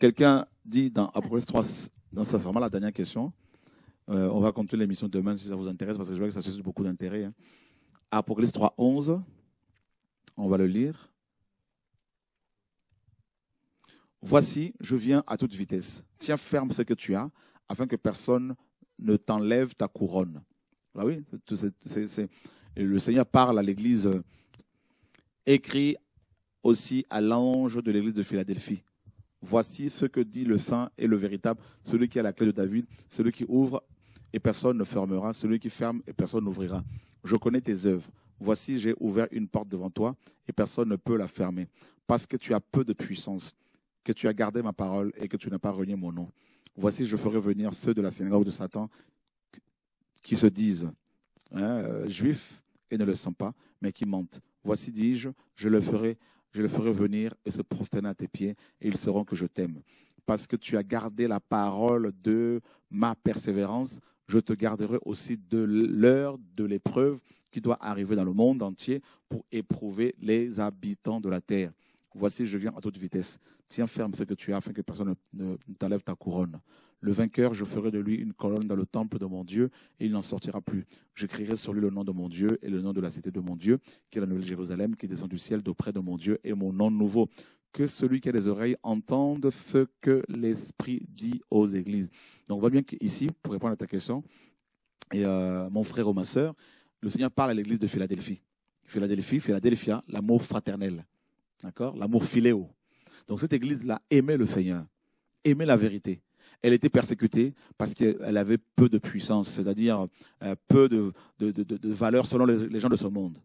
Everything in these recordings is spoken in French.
quelqu'un dit dans Apocalypse 3, dans, c'est vraiment la dernière question. Euh, on va continuer l'émission demain si ça vous intéresse, parce que je vois que ça suscite beaucoup d'intérêt. Hein. Apocalypse 3, 11. On va le lire. Voici, je viens à toute vitesse. Tiens ferme ce que tu as, afin que personne ne t'enlève ta couronne. Là, ah oui, le Seigneur parle à l'Église. Euh, écrit aussi à l'ange de l'Église de Philadelphie. Voici ce que dit le Saint et le véritable, celui qui a la clé de David, celui qui ouvre et personne ne fermera, celui qui ferme et personne n'ouvrira. Je connais tes œuvres. Voici, j'ai ouvert une porte devant toi et personne ne peut la fermer, parce que tu as peu de puissance, que tu as gardé ma parole et que tu n'as pas renié mon nom. Voici, je ferai venir ceux de la synagogue de Satan qui se disent hein, euh, juifs et ne le sont pas, mais qui mentent. Voici, dis-je, je le ferai je le ferai venir et se prosterner à tes pieds, et ils sauront que je t'aime. Parce que tu as gardé la parole de ma persévérance, je te garderai aussi de l'heure de l'épreuve qui doit arriver dans le monde entier pour éprouver les habitants de la terre. Voici, je viens à toute vitesse. Tiens ferme ce que tu as afin que personne ne, t'enlève ta couronne. Le vainqueur, je ferai de lui une colonne dans le temple de mon Dieu, et il n'en sortira plus. Je crierai sur lui le nom de mon Dieu et le nom de la cité de mon Dieu, qui est la nouvelle Jérusalem, qui descend du ciel d'auprès de mon Dieu, et mon nom nouveau. Que celui qui a des oreilles entende ce que l'Esprit dit aux églises. Donc on voit bien qu'ici, pour répondre à ta question, euh, mon frère ou ma sœur, le Seigneur parle à l'église de Philadelphie. Philadelphie, Philadelphia, l'amour fraternel. D'accord L'amour filéo Donc cette église-là aimait le Seigneur, aimait la vérité. Elle était persécutée parce qu'elle avait peu de puissance, c'est-à-dire euh, peu de, de, de, de, valeur selon les, gens de ce monde.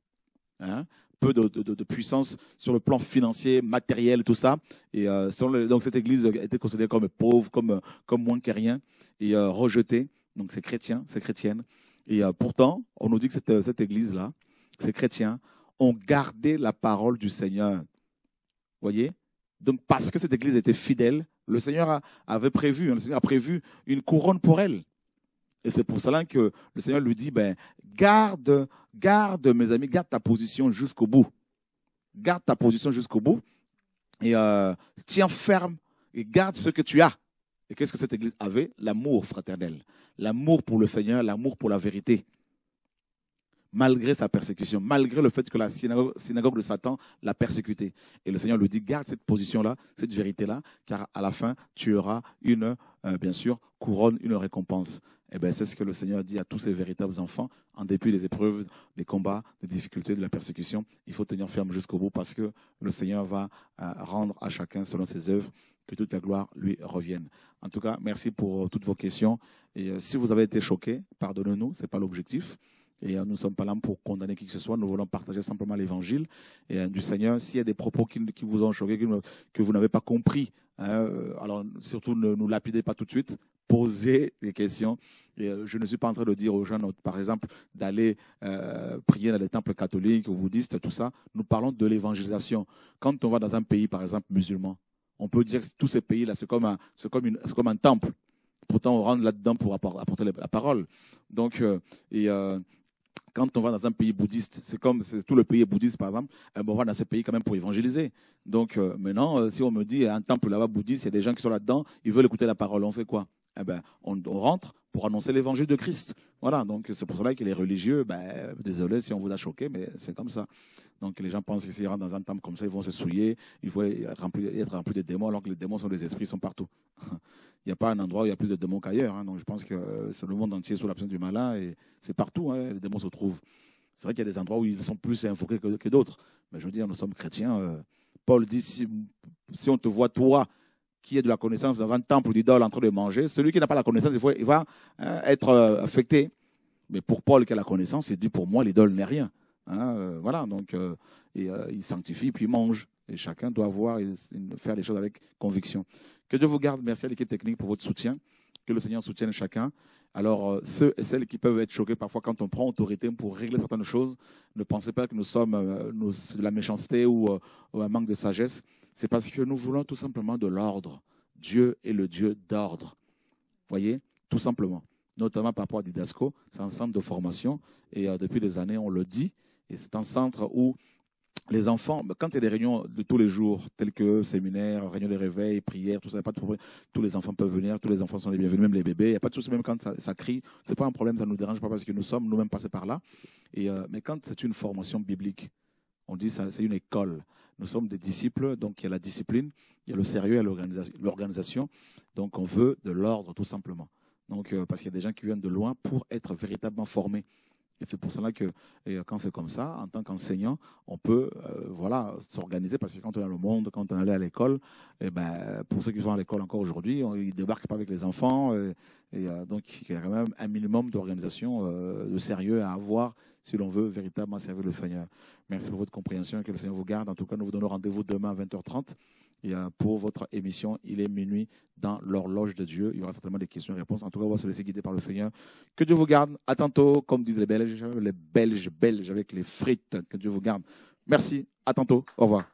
Hein peu de, de, puissance sur le plan financier, matériel, tout ça. Et euh, donc cette église était considérée comme pauvre, comme, comme moins que rien, et euh, rejetée. Donc c'est chrétien, c'est chrétienne. Et pourtant, on nous dit que cette, cette église-là, ces chrétiens, ont gardé la parole du Seigneur voyez Donc, parce que cette église était fidèle, le Seigneur avait prévu, hein, le Seigneur a prévu une couronne pour elle. Et c'est pour cela que le Seigneur lui dit, ben, garde, garde, mes amis, garde ta position jusqu'au bout. Garde ta position jusqu'au bout et euh, tiens ferme et garde ce que tu as. Et qu'est-ce que cette église avait L'amour fraternel, l'amour pour le Seigneur, l'amour pour la vérité malgré sa persécution, malgré le fait que la synagogue, de Satan l'a persécuté. Et le Seigneur lui dit, garde cette position-là, cette vérité-là, car à la fin, tu auras une, euh, bien sûr, couronne, une récompense. Et eh bien, c'est ce que le Seigneur dit à tous ses véritables enfants, en dépit des épreuves, des combats, des difficultés, de la persécution. Il faut tenir ferme jusqu'au bout parce que le Seigneur va euh, rendre à chacun selon ses œuvres que toute la gloire lui revienne. En tout cas, merci pour euh, toutes vos questions. Et si vous avez été choqués, pardonnez-nous, ce n'est pas l'objectif. Et euh, nous ne sommes pas là pour condamner qui que ce soit, nous voulons partager simplement l'évangile euh, du Seigneur. S'il y a des propos qui, vous ont choqué, que vous n'avez pas compris, hein, euh, alors surtout ne nous lapidez pas tout de suite, posez des questions. je ne suis pas en train de dire aux gens par exemple, d'aller prier dans les temples catholiques ou bouddhistes, tout ça. Nous parlons de l'évangélisation. Quand on va dans un pays, par exemple, musulman, on peut dire que tous ces pays-là, c'est comme, un, temple. Pourtant, on rentre là-dedans pour apporter la parole. Donc, et, quand on va dans un pays bouddhiste, c'est comme tout le pays bouddhiste, par exemple, eh ben, on va dans ce pays quand même pour évangéliser. Donc euh, maintenant, euh, si on me dit un temple là-bas bouddhiste, il y a des gens qui sont là-dedans, ils veulent écouter la parole, on fait quoi eh ben, on, rentre pour annoncer l'évangile de Christ. Voilà, donc c'est pour cela qu'il est religieux, ben, désolé si on vous a choqué, mais c'est comme ça. Donc les gens pensent que s'ils rentrent dans un temple comme ça, ils vont se souiller, ils vont être remplis, de démons, alors que les démons sont des esprits, ils sont partout. il n'y a pas un endroit où il y a plus de démons qu'ailleurs. Hein, donc je pense que euh, c'est le monde entier sous l'absence du malin, et c'est partout, hein, les démons se trouvent. C'est vrai qu'il y a des endroits où ils sont plus invoqués que, d'autres. Mais je veux dire, nous sommes chrétiens. Euh, Paul dit, si, si on te voit toi qui a de la connaissance dans un temple d'idole en train de manger, celui qui n'a pas la connaissance, il, va euh, être euh, affecté. Mais pour Paul qui a la connaissance, c'est dit pour moi, l'idole n'est rien. Hein, euh, voilà, donc il sanctifie, puis il mange. Et chacun doit voir et faire les choses avec conviction. Que Dieu vous garde. Merci à l'équipe technique pour votre soutien. Que le Seigneur soutienne chacun. Alors, euh, ceux et celles qui peuvent être choqués parfois quand on prend autorité pour régler certaines choses, ne pensez pas que nous sommes euh, de la méchanceté euh, ou, un manque de sagesse. C'est parce que nous voulons tout simplement de l'ordre. Dieu est le Dieu d'ordre. Voyez, tout simplement. Notamment par rapport à Didasco, c'est un centre de formation et depuis des années, on le dit. Et c'est un centre où les enfants, bah, quand il y a des réunions de tous les jours, tels que séminaires, réunions de réveil, prières, tout ça, pas de problème. Tous les enfants peuvent venir, tous les enfants sont les bienvenus, même les bébés. Il n'y a pas de souci, même quand ça, crie. crie, c'est pas un problème, ça nous dérange pas parce que nous sommes nous-mêmes passés par là. Euh, mais quand c'est une formation biblique, on dit que c'est une école. Nous sommes des disciples, donc il y a la discipline, il y a le sérieux, il y a l'organisation. Donc on veut de l'ordre, tout simplement. Euh, parce qu'il y a des gens qui viennent de loin pour être véritablement formés. Et c'est pour cela que quand c'est comme ça, en tant qu'enseignant, on peut euh, voilà, s'organiser parce que quand on est dans le monde, quand on allait à l'école, eh ben, pour ceux qui sont à l'école encore aujourd'hui, ils débarquent pas avec les enfants. Euh, et, euh, donc il y a quand même un minimum d'organisation, de sérieux à avoir si l'on veut véritablement servir le Seigneur. Merci pour votre compréhension et que le Seigneur vous garde. En tout cas, nous vous donnons rendez-vous demain à 20h30 pour votre émission. Il est minuit dans l'horloge de Dieu. Il y aura certainement des questions et réponses. En tout cas, on va se laisser guider par le Seigneur. Que Dieu vous garde. À tantôt, comme disent les Belges, les Belges, Belges avec les frites. Que Dieu vous garde. Merci. À tantôt. Au revoir.